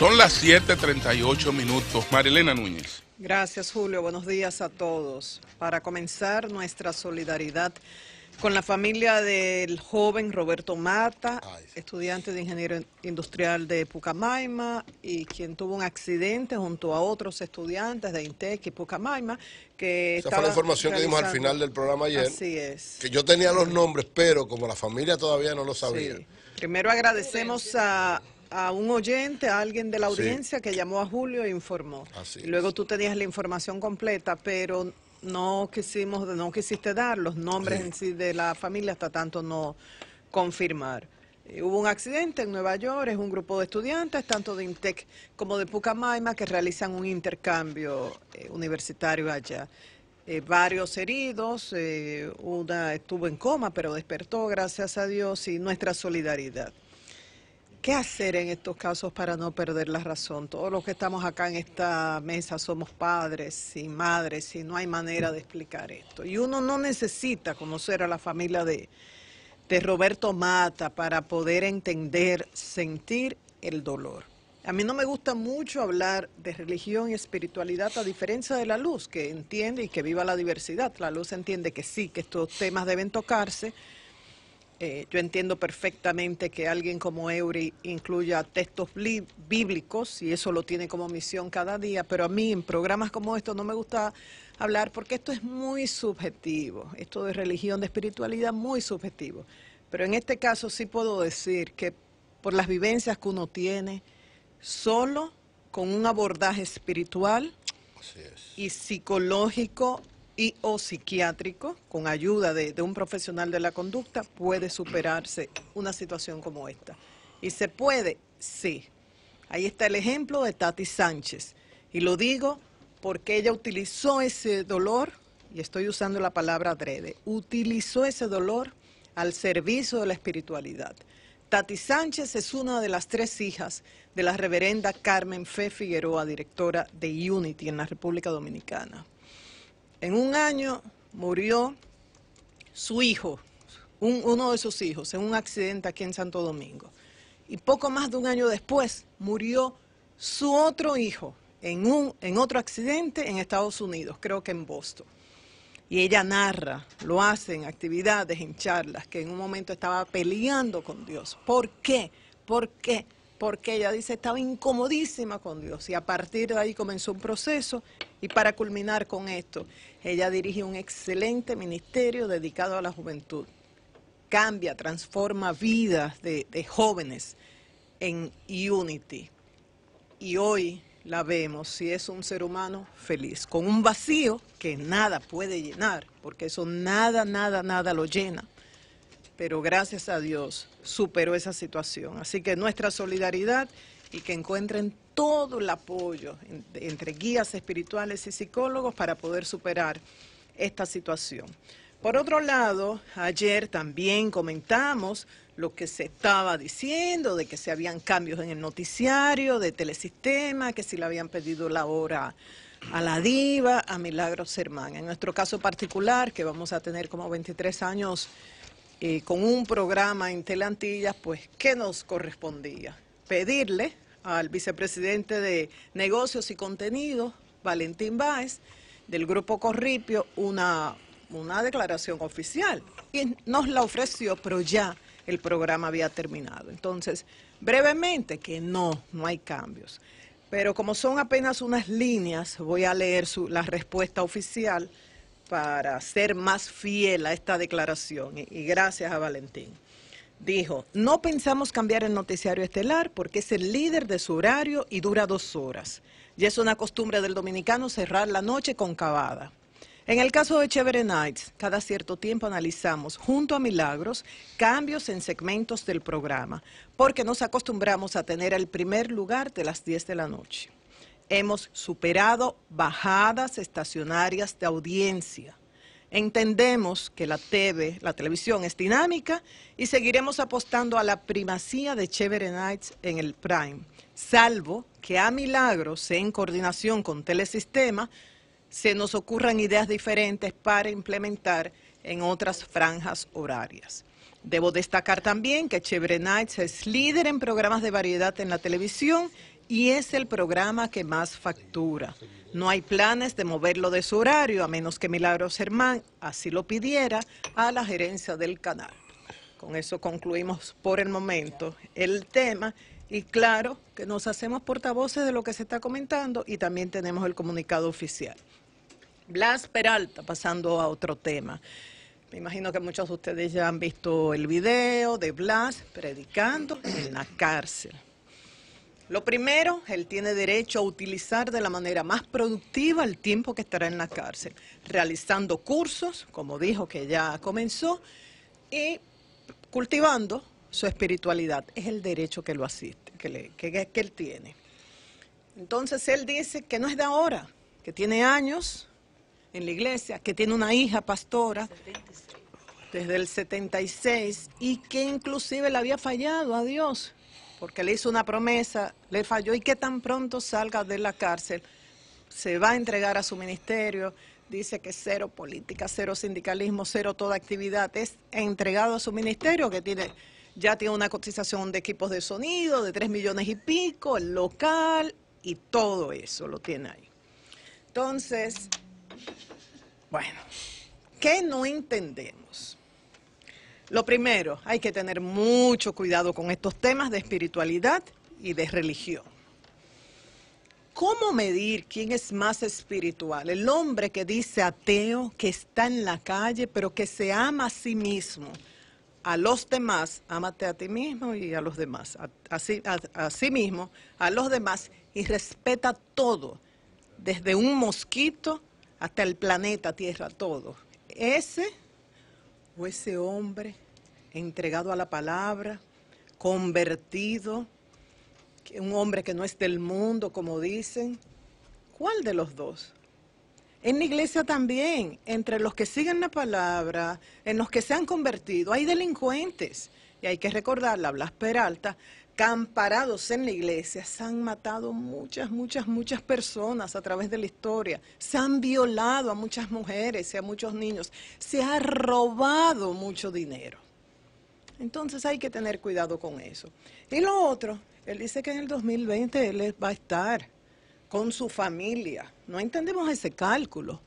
Son las 7.38 minutos. Marilena Núñez. Gracias, Julio. Buenos días a todos. Para comenzar, nuestra solidaridad con la familia del joven Roberto Mata, estudiante de ingeniero industrial de Pucamaima y quien tuvo un accidente junto a otros estudiantes de Intec y Pucamaima. Que Esa fue la información que dimos al final del programa ayer. Así es. Que yo tenía los nombres, pero como la familia todavía no lo sabía. Primero agradecemos a a un oyente, a alguien de la audiencia que llamó a Julio e informó. luego tú tenías la información completa, pero no quisimos, no quisiste dar los nombres en de la familia hasta tanto no confirmar. Eh, hubo un accidente en Nueva York, es un grupo de estudiantes, tanto de INTEC como de Pucamaima, que realizan un intercambio eh, universitario allá. Eh, varios heridos, una estuvo en coma, pero despertó, gracias a Dios, y nuestra solidaridad. ¿Qué hacer en estos casos para no perder la razón? Todos los que estamos acá en esta mesa somos padres y madres y no hay manera de explicar esto. Y uno no necesita conocer a la familia de, Roberto Mata para poder entender, sentir el dolor. A mí no me gusta mucho hablar de religión y espiritualidad a diferencia de la luz, que entiende y que viva la diversidad. La luz entiende que sí, que estos temas deben tocarse eh, yo entiendo perfectamente que alguien como Eury incluya textos bíblicos y eso lo tiene como misión cada día, pero a mí en programas como estos no me gusta hablar porque esto es muy subjetivo, esto de religión, de espiritualidad, muy subjetivo. Pero en este caso sí puedo decir que por las vivencias que uno tiene, solo con un abordaje espiritual y psicológico y o psiquiátrico, con ayuda de, un profesional de la conducta, puede superarse una situación como esta. ¿Y se puede? Sí. Ahí está el ejemplo de Tati Sánchez. Y lo digo porque ella utilizó ese dolor, y estoy usando la palabra adrede, utilizó ese dolor al servicio de la espiritualidad. Tati Sánchez es una de las tres hijas de la reverenda Carmen Fe Figueroa, directora de Unity en la República Dominicana. En un año murió su hijo, uno de sus hijos, en un accidente aquí en Santo Domingo. Y poco más de un año después murió su otro hijo en, un, en otro accidente en Estados Unidos, creo que en Boston. Y ella narra, lo hace en actividades, en charlas, que en un momento estaba peleando con Dios. ¿Por qué? ¿Por qué? Porque ella dice, estaba incomodísima con Dios. Y a partir de ahí comenzó un proceso y para culminar con esto, ella dirige un excelente ministerio dedicado a la juventud. Cambia, transforma vidas de, jóvenes en Unity. Y hoy la vemos, si es un ser humano feliz, con un vacío que nada puede llenar, porque eso nada, nada, nada lo llena. Pero gracias a Dios superó esa situación. Así que nuestra solidaridad y que encuentren todo el apoyo entre guías espirituales y psicólogos para poder superar esta situación. Por otro lado, ayer también comentamos lo que se estaba diciendo, de que se habían cambios en el noticiario, de telesistema, que si le habían pedido la hora a la diva, a Milagros Hermán. En nuestro caso particular, que vamos a tener como 23 años eh, con un programa en Telantillas, pues, ¿qué nos correspondía? pedirle al vicepresidente de Negocios y Contenidos, Valentín Báez, del Grupo Corripio, una, una declaración oficial. Y nos la ofreció, pero ya el programa había terminado. Entonces, brevemente, que no, no hay cambios. Pero como son apenas unas líneas, voy a leer la respuesta oficial para ser más fiel a esta declaración. y gracias a Valentín dijo, no pensamos cambiar el noticiario estelar porque es el líder de su horario y dura dos horas. Y es una costumbre del dominicano cerrar la noche con En el caso de Chevere Nights, cada cierto tiempo analizamos, junto a Milagros, cambios en segmentos del programa, porque nos acostumbramos a tener el primer lugar de las 10 de la noche. Hemos superado bajadas estacionarias de audiencia. Entendemos que la TV, la televisión es dinámica y seguiremos apostando a la primacía de Chévere Nights en el Prime, salvo que a milagros, en coordinación con Telesistema, se nos ocurran ideas diferentes para implementar en otras franjas horarias. Debo destacar también que Chévere Nights es líder en programas de variedad en la televisión y es el programa que más factura. No hay planes de moverlo de su horario, a menos que Milagros Hermán, así lo pidiera a la gerencia del canal. Con eso concluimos por el momento el tema y claro que nos hacemos portavoces de lo que se está comentando y también tenemos el comunicado oficial. Blas Peralta, pasando a otro tema. Me imagino que muchos de ustedes ya han visto el video de Blas predicando en la cárcel. Lo primero, él tiene derecho a utilizar de la manera más productiva el tiempo que estará en la cárcel, realizando cursos, como dijo que ya comenzó, y cultivando su espiritualidad. Es el derecho que lo asiste, que, le, que, él tiene. Entonces él dice que no es de ahora, que tiene años en la iglesia, que tiene una hija pastora desde el 76 y que inclusive le había fallado a Dios porque le hizo una promesa, le falló y que tan pronto salga de la cárcel se va a entregar a su ministerio, dice que cero política, cero sindicalismo, cero toda actividad, es entregado a su ministerio que tiene ya tiene una cotización de equipos de sonido de tres millones y pico, el local y todo eso lo tiene ahí. Entonces, bueno, ¿qué no entendemos? Lo primero, hay que tener mucho cuidado con estos temas de espiritualidad y de religión. ¿Cómo medir quién es más espiritual? El hombre que dice ateo, que está en la calle, pero que se ama a sí mismo. A los demás, ámate a ti mismo y a los demás, a, sí mismo, a los demás, y respeta todo, desde un mosquito hasta el planeta Tierra, todo. Ese o ese hombre entregado a la palabra, convertido, un hombre que no es del mundo, como dicen. ¿Cuál de los dos? En la iglesia también, entre los que siguen la palabra, en los que se han convertido, hay delincuentes. Y hay que recordarla Blas Peralta acamparados en la iglesia, se han matado muchas, muchas, muchas personas a través de la historia, se han violado a muchas mujeres y a muchos niños, se ha robado mucho dinero. Entonces hay que tener cuidado con eso. Y lo otro, él dice que en el 2020 él va a estar con su familia. No entendemos ese cálculo.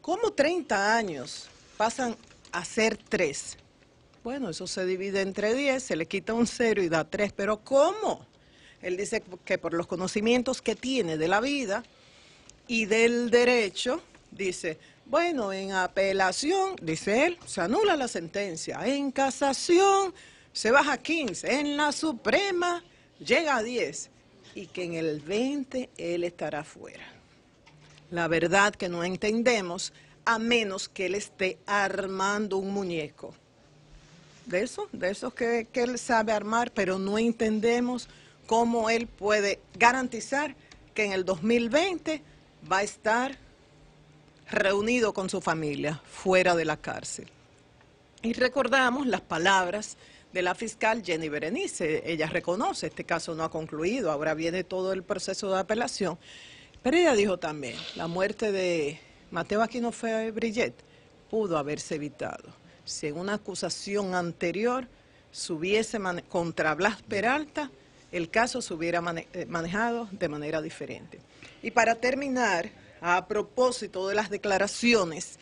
¿Cómo 30 años pasan a ser tres? Bueno, eso se divide entre 10, se le quita un cero y da 3, pero ¿cómo? Él dice que por los conocimientos que tiene de la vida y del derecho, dice, bueno, en apelación, dice él, se anula la sentencia, en casación se baja a 15, en la Suprema llega a 10 y que en el 20 él estará fuera. La verdad que no entendemos a menos que él esté armando un muñeco de eso, de esos que, él sabe armar, pero no entendemos cómo él puede garantizar que en el 2020 va a estar reunido con su familia fuera de la cárcel. Y recordamos las palabras de la fiscal Jenny Berenice. Ella reconoce, este caso no ha concluido, ahora viene todo el proceso de apelación. Pero ella dijo también, la muerte de Mateo Aquino Brillet pudo haberse evitado si una acusación anterior se hubiese contra Blas Peralta, el caso se hubiera eh, manejado de manera diferente. Y para terminar, a propósito de las declaraciones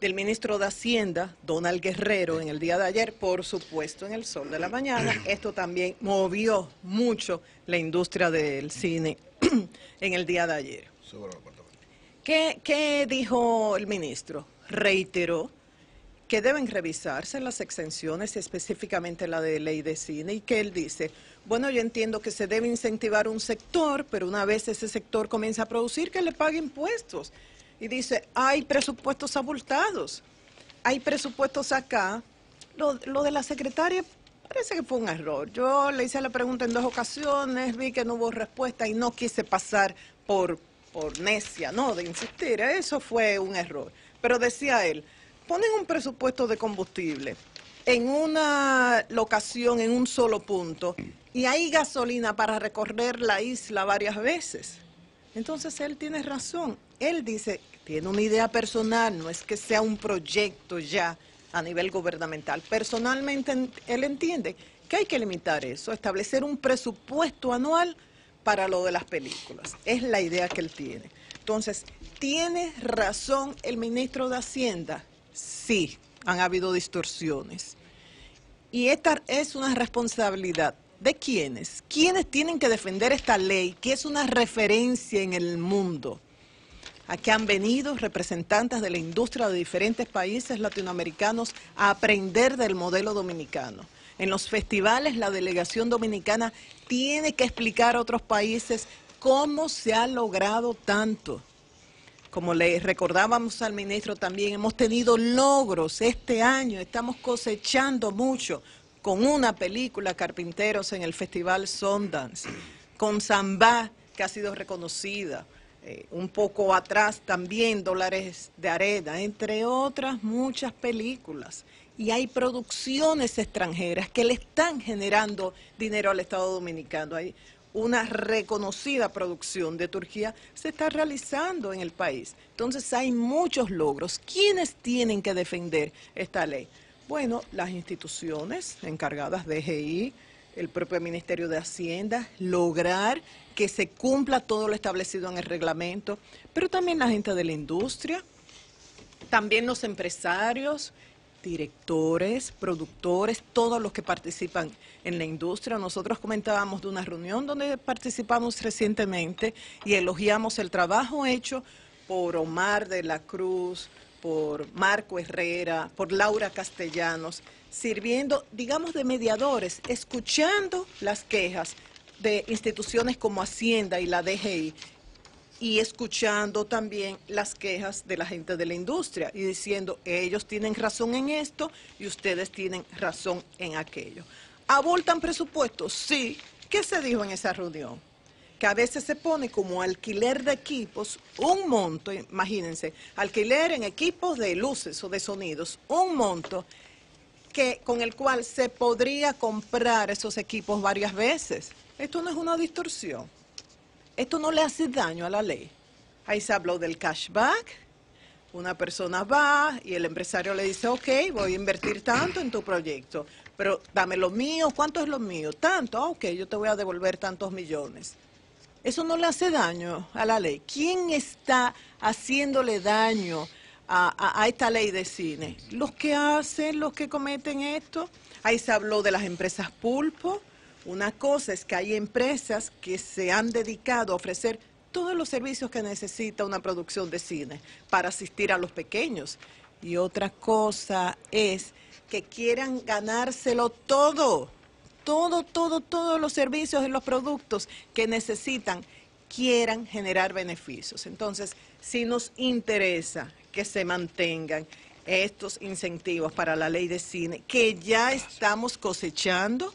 del ministro de Hacienda, Donald Guerrero, en el día de ayer, por supuesto en el sol de la mañana. Esto también movió mucho la industria del cine en el día de ayer. ¿Qué dijo el ministro? Reiteró que deben revisarse las exenciones, específicamente la de ley de cine, y que él dice, bueno, yo entiendo que se debe incentivar un sector, pero una vez ese sector comienza a producir, que le pague impuestos. Y dice, hay presupuestos abultados, hay presupuestos acá. Lo, de la secretaria parece que fue un error. Yo le hice la pregunta en dos ocasiones, vi que no hubo respuesta y no quise pasar por, por necia, ¿no? De insistir, eso fue un error. Pero decía él, ponen un presupuesto de combustible en una locación, en un solo punto, y hay gasolina para recorrer la isla varias veces. Entonces él tiene razón. Él dice, tiene una idea personal, no es que sea un proyecto ya a nivel gubernamental. Personalmente él entiende que hay que limitar eso, establecer un presupuesto anual para lo de las películas. Es la idea que él tiene. Entonces, tiene razón el ministro de Hacienda sí, han habido distorsiones. Y esta es una responsabilidad de quiénes, quienes tienen que defender esta ley, que es una referencia en el mundo. Aquí han venido representantes de la industria de diferentes países latinoamericanos a aprender del modelo dominicano. En los festivales la delegación dominicana tiene que explicar a otros países cómo se ha logrado tanto. Como le recordábamos al ministro también, hemos tenido logros este año, estamos cosechando mucho con una película Carpinteros en el Festival Sundance, con Zamba, que ha sido reconocida, eh, un poco atrás también Dólares de Arena, entre otras muchas películas. Y hay producciones extranjeras que le están generando dinero al Estado Dominicano una reconocida producción de Turquía se está realizando en el país. Entonces hay muchos logros. ¿Quiénes tienen que defender esta ley? Bueno, las instituciones encargadas de GI, el propio Ministerio de Hacienda, lograr que se cumpla todo lo establecido en el reglamento, pero también la gente de la industria, también los empresarios, directores, productores, todos los que participan en la industria. Nosotros comentábamos de una reunión donde participamos recientemente y elogiamos el trabajo hecho por Omar de la Cruz, por Marco Herrera, por Laura Castellanos, sirviendo, digamos, de mediadores, escuchando las quejas de instituciones como Hacienda y la DGI y escuchando también las quejas de la gente de la industria y diciendo ellos tienen razón en esto y ustedes tienen razón en aquello. ¿Abortan presupuestos? Sí. ¿Qué se dijo en esa reunión? Que a veces se pone como alquiler de equipos un monto, imagínense, alquiler en equipos de luces o de sonidos, un monto que, con el cual se podría comprar esos equipos varias veces. Esto no es una distorsión. Esto no le hace daño a la ley. Ahí se habló del cashback. Una persona va y el empresario le dice, ok, voy a invertir tanto en tu proyecto, pero dame lo mío, ¿cuánto es lo mío? Tanto, ah, ok, yo te voy a devolver tantos millones. Eso no le hace daño a la ley. ¿Quién está haciéndole daño a, a esta ley de cine? Los que hacen, los que cometen esto. Ahí se habló de las empresas pulpo una cosa es que hay empresas que se han dedicado a ofrecer todos los servicios que necesita una producción de cine para asistir a los pequeños. Y otra cosa es que quieran ganárselo todo, todo, todo, todos los servicios y los productos que necesitan, quieran generar beneficios. Entonces, si nos interesa que se mantengan estos incentivos para la ley de cine, que ya estamos cosechando,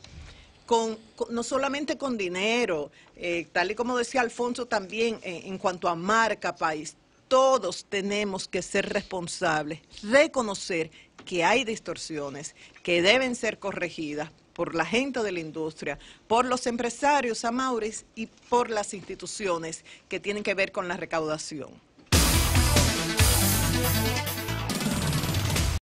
no solamente con dinero, eh, tal y como decía Alfonso también eh, en cuanto a marca país, todos tenemos que ser responsables, reconocer que hay distorsiones que deben ser corregidas por la gente de la industria, por los empresarios, amaures y por las instituciones que tienen que ver con la recaudación.